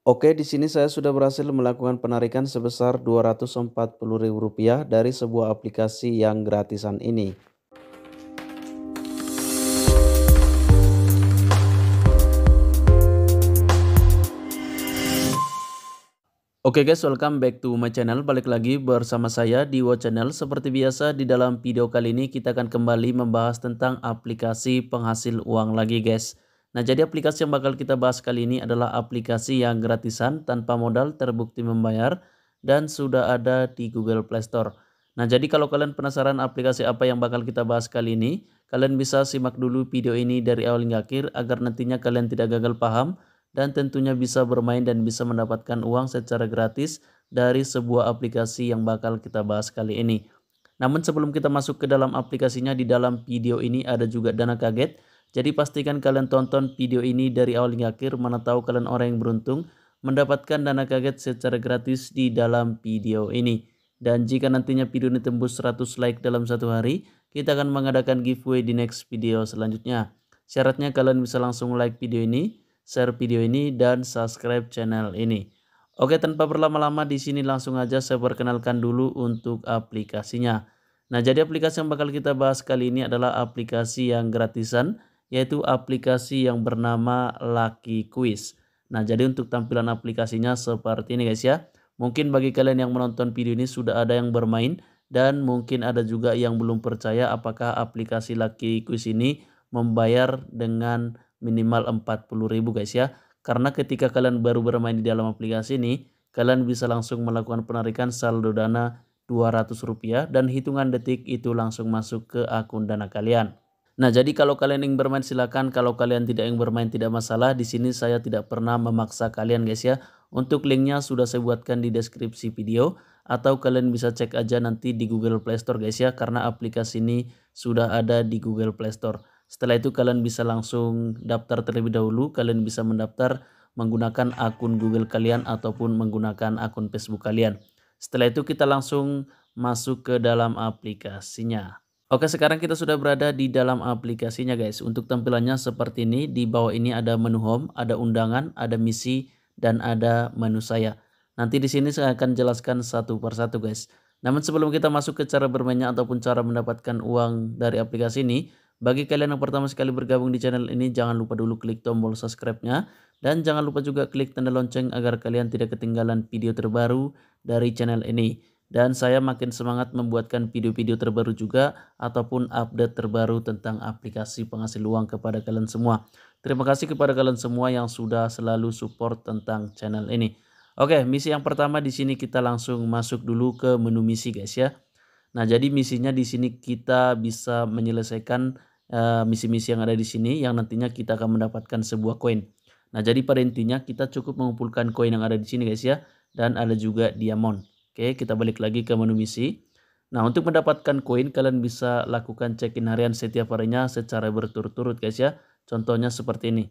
Oke, di sini saya sudah berhasil melakukan penarikan sebesar Rp240.000 dari sebuah aplikasi yang gratisan ini. Oke okay guys, welcome back to my channel. Balik lagi bersama saya di Wo Channel. Seperti biasa di dalam video kali ini kita akan kembali membahas tentang aplikasi penghasil uang lagi guys. Nah, jadi aplikasi yang bakal kita bahas kali ini adalah aplikasi yang gratisan tanpa modal terbukti membayar dan sudah ada di Google Play Store. Nah, jadi kalau kalian penasaran aplikasi apa yang bakal kita bahas kali ini, kalian bisa simak dulu video ini dari awal hingga akhir agar nantinya kalian tidak gagal paham dan tentunya bisa bermain dan bisa mendapatkan uang secara gratis dari sebuah aplikasi yang bakal kita bahas kali ini. Namun sebelum kita masuk ke dalam aplikasinya, di dalam video ini ada juga dana kaget jadi pastikan kalian tonton video ini dari awal hingga akhir, mana tahu kalian orang yang beruntung mendapatkan dana kaget secara gratis di dalam video ini. Dan jika nantinya video ini tembus 100 like dalam satu hari, kita akan mengadakan giveaway di next video selanjutnya. Syaratnya kalian bisa langsung like video ini, share video ini, dan subscribe channel ini. Oke, tanpa berlama-lama di sini langsung aja saya perkenalkan dulu untuk aplikasinya. Nah, jadi aplikasi yang bakal kita bahas kali ini adalah aplikasi yang gratisan yaitu aplikasi yang bernama Lucky Quiz. Nah, jadi untuk tampilan aplikasinya seperti ini guys ya. Mungkin bagi kalian yang menonton video ini sudah ada yang bermain dan mungkin ada juga yang belum percaya apakah aplikasi Lucky Quiz ini membayar dengan minimal 40.000 guys ya. Karena ketika kalian baru bermain di dalam aplikasi ini, kalian bisa langsung melakukan penarikan saldo dana Rp200 dan hitungan detik itu langsung masuk ke akun dana kalian. Nah, jadi kalau kalian ingin bermain silakan, kalau kalian tidak ingin bermain tidak masalah. Di sini saya tidak pernah memaksa kalian guys ya. Untuk linknya sudah saya buatkan di deskripsi video atau kalian bisa cek aja nanti di Google Play Store guys ya karena aplikasi ini sudah ada di Google Play Store. Setelah itu kalian bisa langsung daftar terlebih dahulu, kalian bisa mendaftar menggunakan akun Google kalian ataupun menggunakan akun Facebook kalian. Setelah itu kita langsung masuk ke dalam aplikasinya. Oke, sekarang kita sudah berada di dalam aplikasinya guys. Untuk tampilannya seperti ini, di bawah ini ada menu home, ada undangan, ada misi, dan ada menu saya. Nanti di sini saya akan jelaskan satu persatu guys. Namun sebelum kita masuk ke cara bermainnya ataupun cara mendapatkan uang dari aplikasi ini, bagi kalian yang pertama sekali bergabung di channel ini, jangan lupa dulu klik tombol subscribe-nya. Dan jangan lupa juga klik tanda lonceng agar kalian tidak ketinggalan video terbaru dari channel ini dan saya makin semangat membuatkan video-video terbaru juga ataupun update terbaru tentang aplikasi penghasil uang kepada kalian semua. Terima kasih kepada kalian semua yang sudah selalu support tentang channel ini. Oke, misi yang pertama di sini kita langsung masuk dulu ke menu misi guys ya. Nah, jadi misinya di sini kita bisa menyelesaikan eh, misi-misi uh, yang ada di sini yang nantinya kita akan mendapatkan sebuah koin. Nah, jadi pada intinya kita cukup mengumpulkan koin yang ada di sini guys ya dan ada juga diamond. Oke, kita balik lagi ke menu misi. Nah, untuk mendapatkan koin, kalian bisa lakukan check-in harian setiap harinya secara berturut-turut, guys ya. Contohnya seperti ini.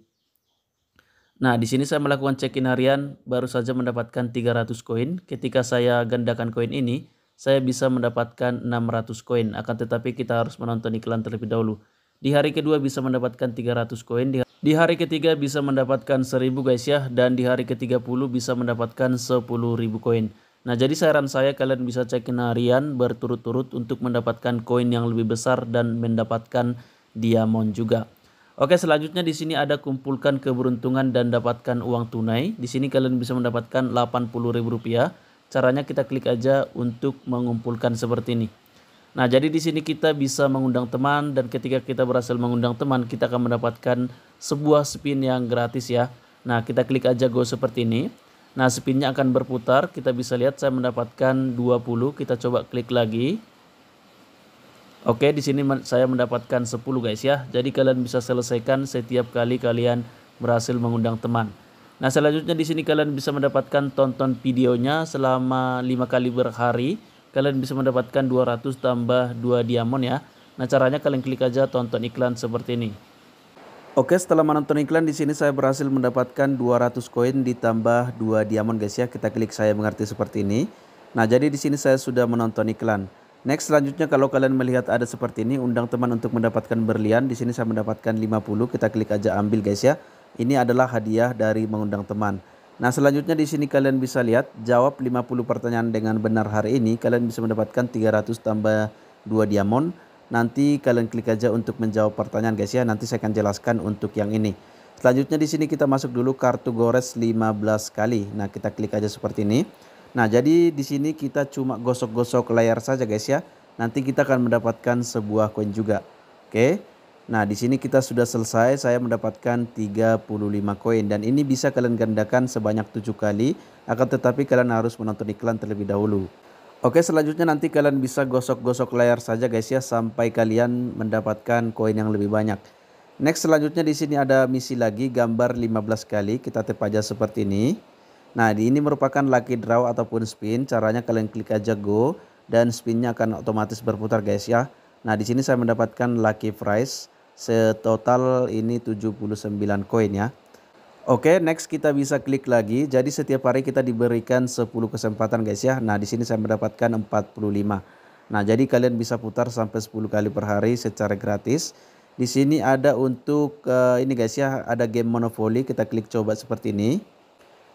Nah, di sini saya melakukan check-in harian, baru saja mendapatkan 300 koin. Ketika saya gandakan koin ini, saya bisa mendapatkan 600 koin. Akan tetapi kita harus menonton iklan terlebih dahulu. Di hari kedua bisa mendapatkan 300 koin. Di, hari ketiga bisa mendapatkan 1000 guys ya. Dan di hari ke-30 bisa mendapatkan 10.000 koin. Nah, jadi saran saya kalian bisa cekin harian berturut-turut untuk mendapatkan koin yang lebih besar dan mendapatkan diamond juga. Oke, selanjutnya di sini ada kumpulkan keberuntungan dan dapatkan uang tunai. Di sini kalian bisa mendapatkan Rp80.000. Caranya kita klik aja untuk mengumpulkan seperti ini. Nah, jadi di sini kita bisa mengundang teman dan ketika kita berhasil mengundang teman, kita akan mendapatkan sebuah spin yang gratis ya. Nah, kita klik aja go seperti ini. Nah, spinnya akan berputar. Kita bisa lihat saya mendapatkan 20. Kita coba klik lagi. Oke, di sini saya mendapatkan 10 guys ya. Jadi kalian bisa selesaikan setiap kali kalian berhasil mengundang teman. Nah, selanjutnya di sini kalian bisa mendapatkan tonton videonya selama 5 kali berhari. Kalian bisa mendapatkan 200 tambah 2 diamond ya. Nah, caranya kalian klik aja tonton iklan seperti ini. Oke, setelah menonton iklan di sini saya berhasil mendapatkan 200 koin ditambah 2 diamond guys ya. Kita klik saya mengerti seperti ini. Nah, jadi di sini saya sudah menonton iklan. Next selanjutnya kalau kalian melihat ada seperti ini, undang teman untuk mendapatkan berlian. Di sini saya mendapatkan 50. Kita klik aja ambil guys ya. Ini adalah hadiah dari mengundang teman. Nah, selanjutnya di sini kalian bisa lihat jawab 50 pertanyaan dengan benar hari ini kalian bisa mendapatkan 300 tambah 2 diamond Nanti kalian klik aja untuk menjawab pertanyaan guys ya. Nanti saya akan jelaskan untuk yang ini. Selanjutnya di sini kita masuk dulu kartu gores 15 kali. Nah, kita klik aja seperti ini. Nah, jadi di sini kita cuma gosok-gosok layar saja guys ya. Nanti kita akan mendapatkan sebuah koin juga. Oke. Nah, di sini kita sudah selesai. Saya mendapatkan 35 koin dan ini bisa kalian gandakan sebanyak tujuh kali. Akan tetapi kalian harus menonton iklan terlebih dahulu. Oke selanjutnya nanti kalian bisa gosok-gosok layar saja guys ya sampai kalian mendapatkan koin yang lebih banyak. Next selanjutnya di sini ada misi lagi gambar 15 kali kita tap aja seperti ini. Nah di ini merupakan lucky draw ataupun spin caranya kalian klik aja go dan spinnya akan otomatis berputar guys ya. Nah di sini saya mendapatkan lucky prize setotal ini 79 koin ya. Oke, okay, next kita bisa klik lagi. Jadi setiap hari kita diberikan 10 kesempatan guys ya. Nah, di sini saya mendapatkan 45. Nah, jadi kalian bisa putar sampai 10 kali per hari secara gratis. Di sini ada untuk uh, ini guys ya, ada game Monopoly. Kita klik coba seperti ini.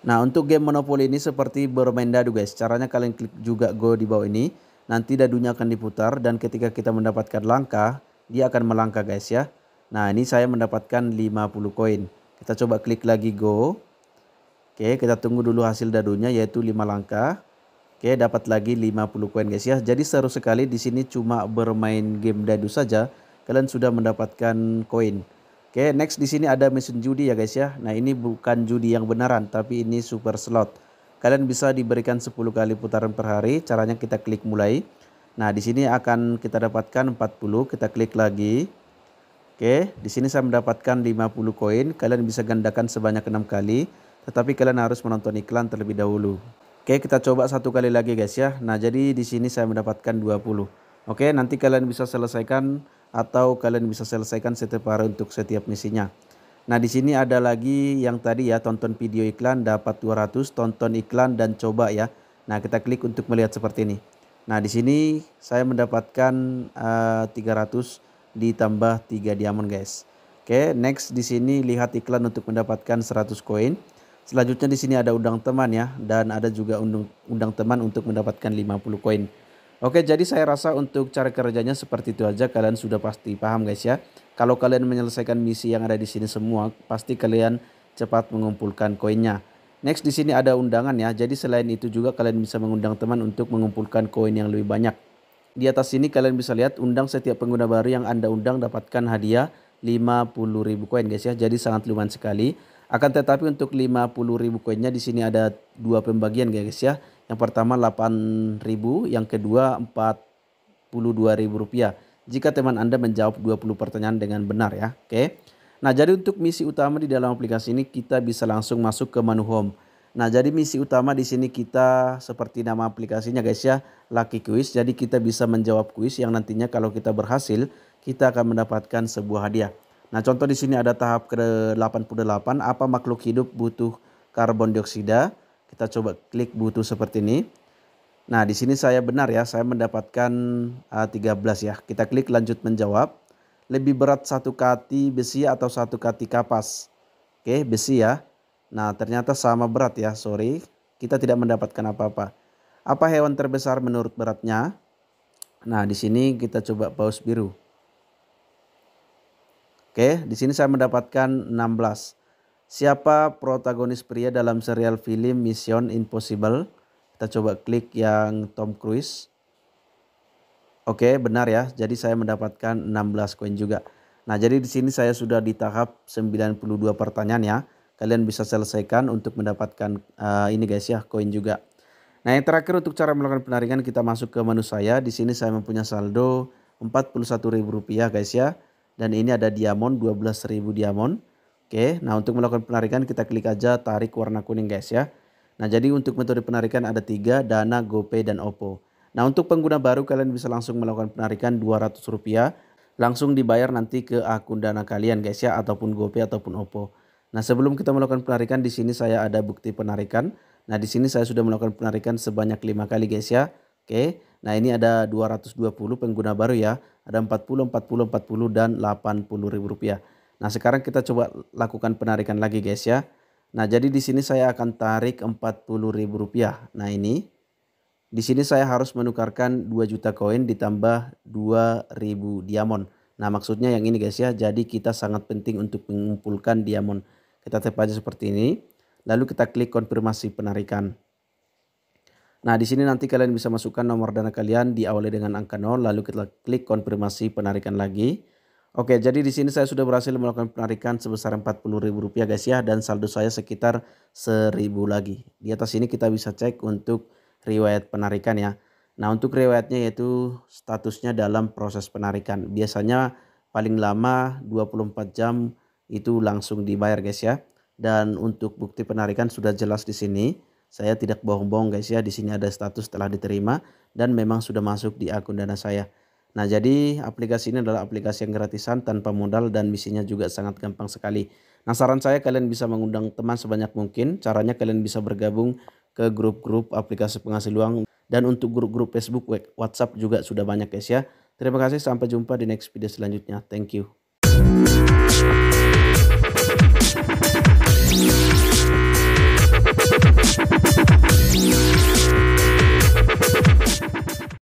Nah, untuk game Monopoly ini seperti bermain dadu guys. Caranya kalian klik juga go di bawah ini. Nanti dadunya akan diputar dan ketika kita mendapatkan langkah, dia akan melangkah guys ya. Nah, ini saya mendapatkan 50 koin. Kita coba klik lagi go. Oke, kita tunggu dulu hasil dadunya yaitu 5 langkah. Oke, dapat lagi 50 koin guys ya. Jadi seru sekali di sini cuma bermain game dadu saja kalian sudah mendapatkan koin. Oke, next di sini ada mesin judi ya guys ya. Nah, ini bukan judi yang beneran tapi ini super slot. Kalian bisa diberikan 10 kali putaran per hari. Caranya kita klik mulai. Nah, di sini akan kita dapatkan 40, kita klik lagi. Oke, di sini saya mendapatkan 50 koin. Kalian bisa gandakan sebanyak 6 kali, tetapi kalian harus menonton iklan terlebih dahulu. Oke, kita coba satu kali lagi guys ya. Nah, jadi di sini saya mendapatkan 20. Oke, nanti kalian bisa selesaikan atau kalian bisa selesaikan setiap hari untuk setiap misinya. Nah, di sini ada lagi yang tadi ya, tonton video iklan dapat 200, tonton iklan dan coba ya. Nah, kita klik untuk melihat seperti ini. Nah, di sini saya mendapatkan uh, eh, 300 ditambah 3 diamond guys. Oke, okay, next di sini lihat iklan untuk mendapatkan 100 koin. Selanjutnya di sini ada undang teman ya dan ada juga undang, undang teman untuk mendapatkan 50 koin. Oke, jadi saya rasa untuk cara kerjanya seperti itu aja kalian sudah pasti paham guys ya. Kalau kalian menyelesaikan misi yang ada di sini semua, pasti kalian cepat mengumpulkan koinnya. Next di sini ada undangan ya. Jadi selain itu juga kalian bisa mengundang teman untuk mengumpulkan koin yang lebih banyak. Di atas sini kalian bisa lihat undang setiap pengguna baru yang Anda undang dapatkan hadiah ribu koin guys ya. Jadi sangat lumayan sekali. Akan tetapi untuk ribu koinnya di sini ada dua pembagian guys ya. Yang pertama ribu, yang kedua ribu rupiah. Jika teman Anda menjawab 20 pertanyaan dengan benar ya. Oke. Nah, jadi untuk misi utama di dalam aplikasi ini kita bisa langsung masuk ke menu home. Nah, jadi misi utama di sini kita seperti nama aplikasinya guys ya, Lucky Quiz. Jadi kita bisa menjawab kuis yang nantinya kalau kita berhasil, kita akan mendapatkan sebuah hadiah. Nah, contoh di sini ada tahap ke-88, apa makhluk hidup butuh karbon dioksida? Kita coba klik butuh seperti ini. Nah, di sini saya benar ya, saya mendapatkan uh, eh, 13 ya. Kita klik lanjut menjawab. Lebih berat satu kati besi atau satu kati kapas? Oke, besi ya. Nah ternyata sama berat ya, sorry. Kita tidak mendapatkan apa-apa. Apa hewan terbesar menurut beratnya? Nah di sini kita coba paus biru. Oke, di sini saya mendapatkan 16. Siapa protagonis pria dalam serial film Mission Impossible? Kita coba klik yang Tom Cruise. Oke, benar ya. Jadi saya mendapatkan 16 koin juga. Nah, jadi di sini saya sudah di tahap 92 pertanyaan ya kalian bisa selesaikan untuk mendapatkan uh, ini guys ya koin juga. Nah yang terakhir untuk cara melakukan penarikan kita masuk ke menu saya. Di sini saya mempunyai saldo Rp41.000 guys ya. Dan ini ada diamond 12.000 diamond. Oke, nah untuk melakukan penarikan kita klik aja tarik warna kuning guys ya. Nah jadi untuk metode penarikan ada tiga, Dana, GoPay, dan OPPO. Nah untuk pengguna baru kalian bisa langsung melakukan penarikan rp rupiah langsung dibayar nanti ke akun Dana kalian guys ya ataupun GoPay ataupun OPPO. Nah, sebelum kita melakukan penarikan di sini saya ada bukti penarikan. Nah, di sini saya sudah melakukan penarikan sebanyak 5 kali guys ya. Oke. Nah, ini ada 220 pengguna baru ya. Ada 40, 40, 40 dan rp ribu rupiah. Nah, sekarang kita coba lakukan penarikan lagi guys ya. Nah, jadi di sini saya akan tarik rp ribu rupiah. Nah, ini di sini saya harus menukarkan 2 juta koin ditambah 2000 diamond. Nah, maksudnya yang ini guys ya. Jadi kita sangat penting untuk mengumpulkan diamond. Kita tap aja seperti ini. Lalu kita klik konfirmasi penarikan. Nah, di sini nanti kalian bisa masukkan nomor dana kalian di diawali dengan angka 0 lalu kita klik konfirmasi penarikan lagi. Oke, jadi di sini saya sudah berhasil melakukan penarikan sebesar Rp40.000 guys ya dan saldo saya sekitar 1000 lagi. Di atas ini kita bisa cek untuk riwayat penarikan ya. Nah, untuk riwayatnya yaitu statusnya dalam proses penarikan. Biasanya paling lama 24 jam itu langsung dibayar guys ya. Dan untuk bukti penarikan sudah jelas di sini. Saya tidak bohong-bohong guys ya, di sini ada status telah diterima dan memang sudah masuk di akun Dana saya. Nah, jadi aplikasi ini adalah aplikasi yang gratisan tanpa modal dan misinya juga sangat gampang sekali. Nah, saran saya kalian bisa mengundang teman sebanyak mungkin. Caranya kalian bisa bergabung ke grup-grup aplikasi penghasil uang dan untuk grup-grup Facebook, WhatsApp juga sudah banyak guys ya. Terima kasih, sampai jumpa di next video selanjutnya. Thank you.